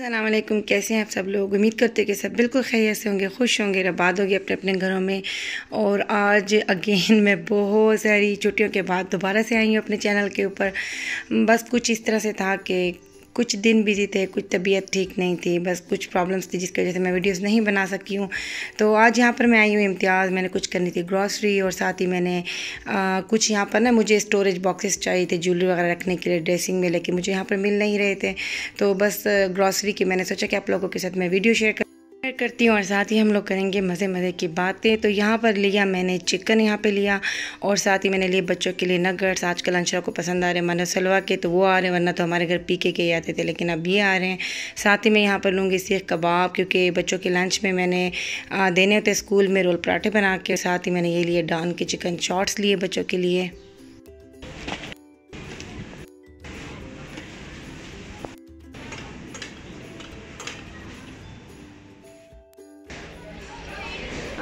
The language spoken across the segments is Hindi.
अल्लाम कैसे हैं आप सब लोग उम्मीद करते हैं कि सब बिल्कुल खैर से होंगे खुश होंगे रबाद होगी अपने अपने घरों में और आज अगेन मैं बहुत सारी छुट्टियों के बाद दोबारा से आई हूँ अपने चैनल के ऊपर बस कुछ इस तरह से था कि कुछ दिन बिजी थे कुछ तबीयत ठीक नहीं थी बस कुछ प्रॉब्लम्स थी जिसकी वजह से मैं वीडियोस नहीं बना सकी हूँ तो आज यहाँ पर मैं आई हूँ इम्तियाज़ मैंने कुछ करनी थी ग्रॉसरी और साथ ही मैंने आ, कुछ यहाँ पर ना मुझे स्टोरेज बॉक्सेस चाहिए थे ज्वेलरी वगैरह रखने के लिए ड्रेसिंग में लेकिन मुझे यहाँ पर मिल नहीं रहे थे तो बस ग्रॉसरी की मैंने सोचा कि आप लोगों के साथ मैं वीडियो शेयर कर करती हूँ और साथ ही हम लोग करेंगे मज़े मज़े की बातें तो यहाँ पर लिया मैंने चिकन यहाँ पे लिया और साथ ही मैंने लिए बच्चों के लिए आज आजकल अंशरा को पसंद आ रहे हैं मनोसलवा के तो वो आ रहे हैं वरना तो हमारे घर पी के ही आते थे लेकिन अब ये आ रहे हैं साथ ही मैं यहाँ पर लूँगी सीख कबाब क्योंकि बच्चों के लंच में मैंने देने होते स्कूल में रोल पराठे बना के साथ ही मैंने ये लिए डान के चिकन शॉट्स लिए बच्चों के लिए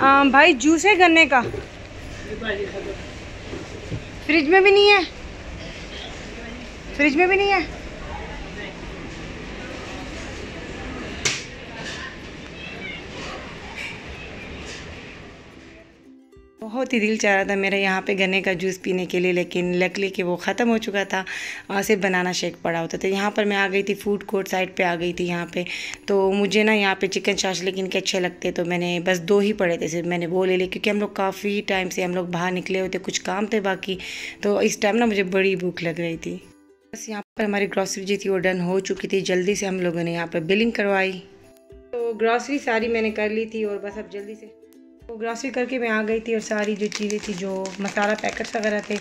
आ, भाई जूस है गन्ने का फ्रिज में भी नहीं है फ्रिज में भी नहीं है बहुत ही दिल चाह रहा था मेरा यहाँ पे गन्ने का जूस पीने के लिए लेकिन लकली के वो ख़त्म हो चुका था और सिर्फ बनाना शेक पड़ा होता था यहाँ पर मैं आ गई थी फूड कोर्ट साइड पे आ गई थी यहाँ पे तो मुझे ना यहाँ पे चिकन लेकिन के अच्छे लगते तो मैंने बस दो ही पड़े थे सिर्फ मैंने वो ले लिया क्योंकि हम लोग काफ़ी टाइम से हम लोग बाहर निकले हुए थे कुछ काम थे बाकी तो इस टाइम ना मुझे बड़ी भूख लग रही थी बस यहाँ पर हमारी ग्रॉसरी जी थी वो डन हो चुकी थी जल्दी से हम लोगों ने यहाँ पर बिलिंग करवाई तो ग्रॉसरी सारी मैंने कर ली थी और बस अब जल्दी से तो ग्रॉसरी करके मैं आ गई थी और सारी जो चीज़ें थी जो मसाला पैकेट्स वगैरह थे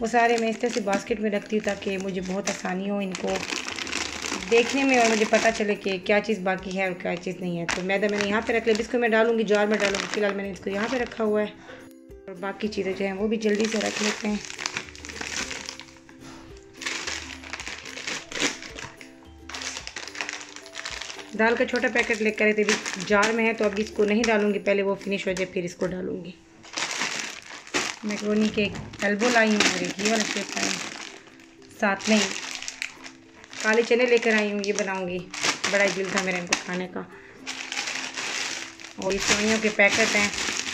वो सारे मैं इस तरह से बास्केट में रखती हूँ ताकि मुझे बहुत आसानी हो इनको देखने में और मुझे पता चले कि क्या चीज़ बाकी है और क्या चीज़ नहीं है तो मैदा मैंने यहाँ पे रख लिया इसको मैं डालूँगी जार में डालूँगी फ़िलहाल मैंने इसको यहाँ पर रखा हुआ है और बाकी चीज़ें जो हैं वो भी जल्दी से रख लेते हैं दाल का छोटा पैकेट लेकर आए थे अभी जार में है तो अभी इसको नहीं डालूंगी पहले वो फिनिश हो जाए फिर इसको डालूंगी मैक्रोनी के एल्बो लाई हूँ और घी वाला शेप लाई साथ में काले चने लेकर आई हूँ ये बनाऊँगी बड़ा ही दिल था मेरे इनको खाने का और ये सेवियों के पैकेट हैं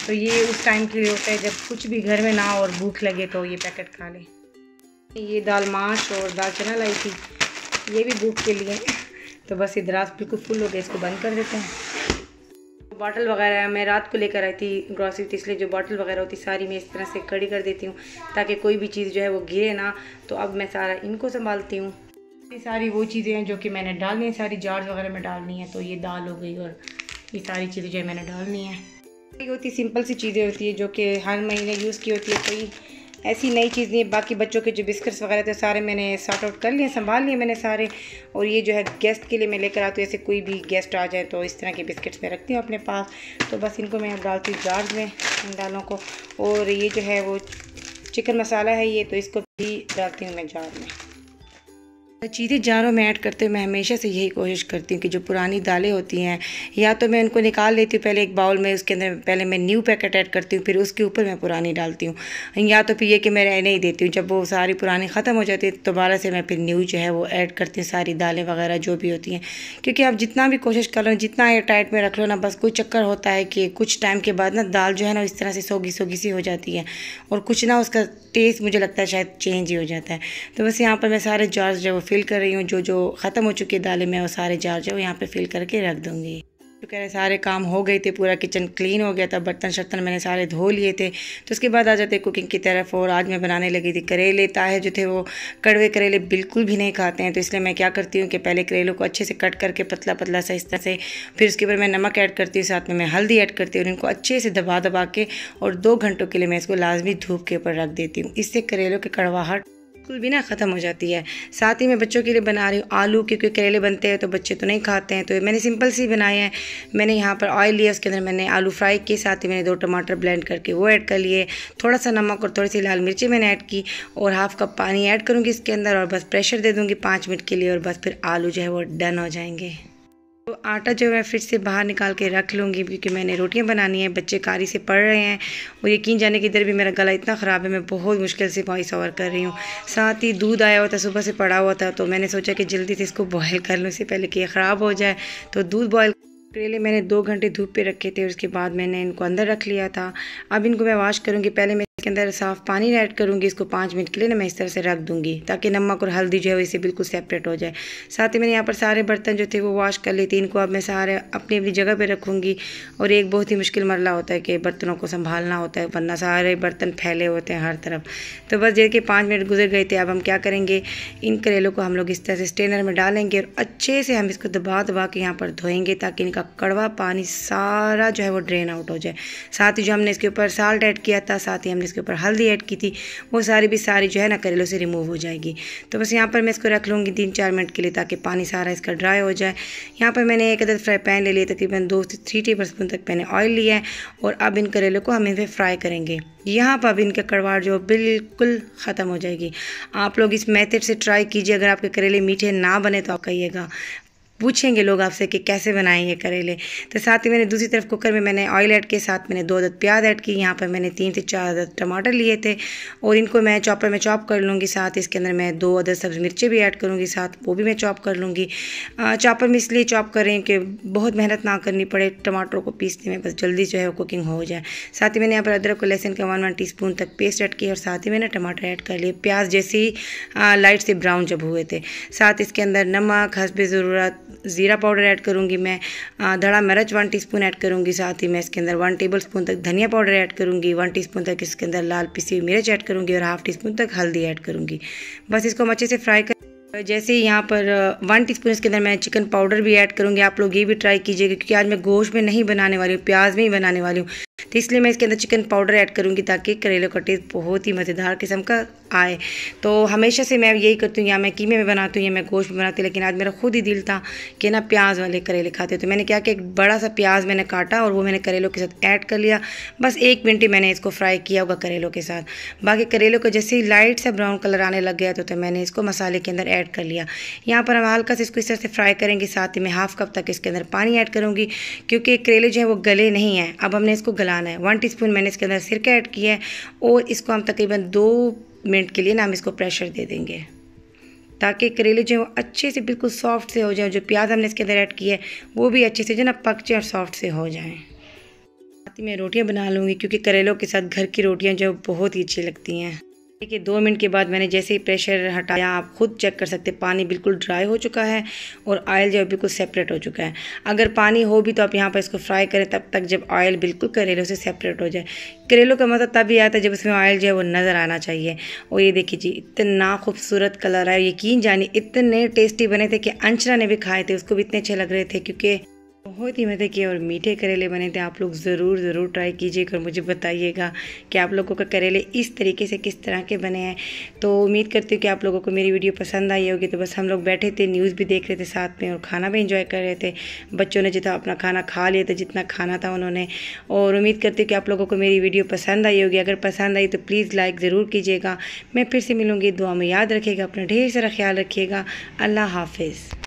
तो ये उस टाइम के लिए होता है जब कुछ भी घर में ना और भूख लगे तो ये पैकेट खा लें ये दाल माश और दाल चना लाई थी ये भी भूख के लिए तो बस ये दराज बिल्कुल फुल हो गया इसको बंद कर देते हैं बॉटल वगैरह मैं रात को लेकर आई थी ग्रॉसरी तो इसलिए जो बॉटल वगैरह होती सारी मैं इस तरह से कड़ी कर देती हूँ ताकि कोई भी चीज़ जो है वो गिरे ना तो अब मैं सारा इनको संभालती हूँ ये सारी वो चीज़ें हैं जो कि मैंने डालनी है सारी जार्ज वगैरह में डालनी है तो ये दाल हो गई और ये सारी चीज़ें जो है मैंने डालनी है होती सिंपल सी चीज़ें होती है जो कि हर महीने यूज़ की होती है कोई ऐसी नई चीज़ नहीं बाकी बच्चों के जो बिस्किट्स वगैरह थे सारे मैंने सार्ट आउट कर लिए संभाल लिए मैंने सारे और ये जो है गेस्ट के लिए मैं लेकर आती हूँ ऐसे कोई भी गेस्ट आ जाए तो इस तरह के बिस्किट्स मैं रखती हूँ अपने पास तो बस इनको मैं डालती हूँ जार्ज में इन दालों को और ये जो है वो चिकन मसाला है ये तो इसको भी डालती हूँ मैं जार में और चीज़ें जारों में ऐड करते हुए मैं हमेशा से यही कोशिश करती हूँ कि जो पुरानी दालें होती हैं या तो मैं उनको निकाल लेती हूँ पहले एक बाउल में उसके अंदर पहले मैं न्यू पैकेट ऐड करती हूँ फिर उसके ऊपर मैं पुरानी डालती हूँ या तो फिर ये कि मैं रहने ही देती हूँ जब वो सारी पुरानी ख़त्म हो जाती है दोबारा से मैं फिर न्यू जो है वो ऐड करती हूँ सारी दालें वगैरह जो भी होती हैं क्योंकि आप जितना भी कोशिश कर लो जितना एयर टाइट में रख लो ना बस कोई चक्कर होता है कि कुछ टाइम के बाद ना दाल जो है ना इस तरह से सोगी सोगी सी हो जाती है और कुछ ना उसका टेस्ट मुझे लगता है शायद चेंज ही हो जाता है तो बस यहाँ पर मैं सारे जार्स जो है फिल कर रही हूँ जो जो ख़त्म हो चुकी है दालें मैं वो सारे जार जो यहाँ पे फिल करके रख दूँगी तो कह रहे सारे काम हो गए थे पूरा किचन क्लीन हो गया था बर्तन शर्तन मैंने सारे धो लिए थे तो उसके बाद आ जाते कुकिंग की तरफ और आज मैं बनाने लगी थी करेले ताहे जो थे वो कड़वे करेले बिल्कुल भी नहीं खाते हैं तो इसलिए मैं क्या करती हूँ कि पहले करेलों को अच्छे से कट करके पतला पतला सा इस तरह से फिर उसके ऊपर मैं नमक ऐड करती हूँ साथ में मैं हल्दी ऐड करती हूँ और इनको अच्छे से दबा दबा के और दो घंटों के लिए मैं इसको लाजमी धूप के ऊपर रख देती हूँ इससे करेलों की कड़वाहट बिल्कुल भी ना ख़त्म हो जाती है साथ ही मैं बच्चों के लिए बना रही हूँ आलू क्योंकि करेले बनते हैं तो बच्चे तो नहीं खाते हैं तो मैंने सिंपल सी बनाए हैं मैंने यहाँ पर ऑयल लिया उसके अंदर मैंने आलू फ्राई किए साथ ही मैंने दो टमाटर ब्लेंड करके वो ऐड कर लिए थोड़ा सा नमक और थोड़ी सी लाल मिर्ची मैंने ऐड की और हाफ कप पानी ऐड करूँगी इसके अंदर और बस प्रेशर दे दूँगी पाँच मिनट के लिए और बस फिर आलू जो है वो डन हो जाएंगे तो आटा जो है फ्रिज से बाहर निकाल के रख लूँगी क्योंकि मैंने रोटियाँ बनानी है बच्चे कारी से पढ़ रहे हैं और यकीन जाने की इधर भी मेरा गला इतना ख़राब है मैं बहुत मुश्किल से वॉइस ओवर कर रही हूँ साथ ही दूध आया हुआ था सुबह से पड़ा हुआ था तो मैंने सोचा कि जल्दी से इसको बॉयल कर लूँ इससे पहले कि यह ख़राब हो जाए तो दूध बॉयल करेले मैंने दो घंटे धूप पे रखे थे उसके बाद मैंने इनको अंदर रख लिया था अब इनको मैं वॉश करूँगी पहले मैं इसके अंदर साफ़ पानी ऐड करूँगी इसको पाँच मिनट के लिए ना मैं इस तरह से रख दूंगी ताकि नमक और हल्दी जो है वो इसे बिल्कुल सेपरेट हो जाए साथ ही मैंने यहाँ पर सारे बर्तन जो थे वो वॉश कर लेती इनको अब मैं सारे अपनी अपनी जगह पे रखूंगी और एक बहुत ही मुश्किल मरला होता है कि बर्तनों को संभालना होता है वरना सारे बर्तन फैले होते हैं हर तरफ तो बस जैसे कि पाँच मिनट गुजर गए थे अब हम क्या करेंगे इन करेलों को हम लोग इस तरह से स्टेनर में डालेंगे और अच्छे से हम इसको दबा दबा के यहाँ पर धोएंगे ताकि इनका कड़वा पानी सारा जो है वो ड्रेन आउट हो जाए साथ ही जो हमने इसके ऊपर साल्ट ऐड किया था साथ ही हमने इसके ऊपर हल्दी ऐड की थी वो सारी भी सारी जो है ना करेलों से रिमूव हो जाएगी तो बस यहाँ पर मैं इसको रख लूँगी तीन चार मिनट के लिए ताकि पानी सारा इसका ड्राई हो जाए यहाँ पर मैंने एक अदर फ्राई पैन ले लिया तकरीबन दो से थ्री टेबल स्पून तक मैंने ऑयल लिया है और अब इन करेलों को हम इन फ्राई करेंगे यहाँ पर अब इनका कड़वाट जो बिल्कुल ख़त्म हो जाएगी आप लोग इस मेथड से ट्राई कीजिए अगर आपके करेले मीठे ना बने तो आप कहिएगा पूछेंगे लोग आपसे कि कैसे बनाए ये करेले तो साथ ही मैंने दूसरी तरफ कुकर में मैंने ऑयल ऐड के साथ मैंने दो अदद प्याज ऐड की यहाँ पर मैंने तीन से चार अदद टमाटर लिए थे और इनको मैं चॉपर में चॉप कर लूँगी साथ इसके अंदर मैं दो अदद सब्ज़ मिर्चें भी ऐड करूँगी साथ वो भी मैं चॉप कर लूँगी चॉपर में इसलिए चॉप करें कि बहुत मेहनत ना करनी पड़े टमाटरों को पीसने में बस जल्दी जो है वो कुकिंग हो जाए साथ ही मैंने यहाँ पर अदरक और लहसुन का वन वन टी तक पेस्ट ऐड किया और साथ ही मैंने टमाटर ऐड कर लिए प्याज जैसे ही लाइट से ब्राउन जब हुए थे साथ इसके अंदर नमक हंसबे ज़रूरत ज़ीरा पाउडर ऐड करूँगी मैं धड़ा मिर्च वन टीस्पून ऐड करूँगी साथ ही मैं इसके अंदर वन टेबल स्पून तक धनिया पाउडर ऐड करूँगी वन टीस्पून तक इसके अंदर लाल पिसी हुई मिर्च ऐड करूँगी और हाफ टी स्पून तक हल्दी ऐड करूँगी बस इसको हम अच्छे से फ्राई कर जैसे यहाँ पर वन टीस्पून इसके अंदर मैं चिकन पाउडर भी ऐड करूँगी आप लोग ये भी ट्राई कीजिएगा क्योंकि आज मैं गोश्त में नहीं बनाने वाली हूँ प्याज में ही बनाने वाली हूँ तो इसलिए मैं इसके अंदर चिकन पाउडर ऐड करूँगी ताकि करेले का टेस्ट बहुत ही मज़ेदार किस्म का आए तो हमेशा से मैं यही करती हूँ या मैं कीमे में बनाती हूँ या मैं गोश्त में बनाती हूँ लेकिन आज मेरा खुद ही दिल था कि ना प्याज वाले करेले खाते तो मैंने क्या कि एक बड़ा सा प्याज मैंने काटा और वो मैंने करेलों के साथ ऐड कर लिया बस एक मिनट ही मैंने इसको फ्राई किया होगा करेलों के साथ बाकी करेलों को जैसे ही लाइट सा ब्राउन कलर आने लग गया तो मैंने इसको मसाले के अंदर ऐड ऐड कर लिया यहाँ पर हम हल्का से इसको इस तरह से फ्राई करेंगे साथ ही मैं हाफ कप तक इसके अंदर पानी ऐड करूँगी क्योंकि करेले जो है वो गले नहीं हैं अब हमने इसको गलाना है वन टी मैंने इसके अंदर सिरका ऐड किया है और इसको हम तकरीबन दो मिनट के लिए ना हम इसको प्रेशर दे देंगे ताकि करेले जो है वो अच्छे से बिल्कुल सॉफ्ट से हो जाए जो प्याज हमने इसके अंदर ऐड किया है वो भी अच्छे से जो ना पक जाए और सॉफ्ट से हो जाए साथ ही मैं रोटियाँ बना लूँगी क्योंकि करेलों के साथ घर की रोटियाँ जो बहुत ही अच्छी लगती हैं देखिए दो मिनट के बाद मैंने जैसे ही प्रेशर हटाया आप खुद चेक कर सकते हैं पानी बिल्कुल ड्राई हो चुका है और ऑयल जो है बिल्कुल सेपरेट हो चुका है अगर पानी हो भी तो आप यहाँ पर इसको फ्राई करें तब तक जब ऑयल बिल्कुल करेलों से सेपरेट हो जाए करेलों का मतलब तभी आता है जब उसमें ऑयल जो है वो नज़र आना चाहिए और ये देखिए जी इतना खूबसूरत कलर है यकीन जानिए इतने टेस्टी बने थे कि अंशरा ने भी खाए थे उसको भी इतने अच्छे लग रहे थे क्योंकि बहुत ही मजे के और मीठे करेले बने थे आप लोग ज़रूर ज़रूर ट्राई कीजिएगा और मुझे बताइएगा कि आप लोगों का करेले इस तरीके से किस तरह के बने हैं तो उम्मीद करती हूँ कि आप लोगों को मेरी वीडियो पसंद आई होगी तो बस हम लोग बैठे थे न्यूज़ भी देख रहे थे साथ में और खाना भी इंजॉय कर रहे थे बच्चों ने जितना अपना खाना खा लिया था जितना खाना था उन्होंने और उम्मीद करती हूँ कि आप लोगों को मेरी वीडियो पसंद आई होगी अगर पसंद आई तो प्लीज़ लाइक ज़रूर कीजिएगा मैं फिर से मिलूँगी दुआ में याद रखिएगा अपना ढेर सारा ख्याल रखिएगा अल्लाह हाफिज़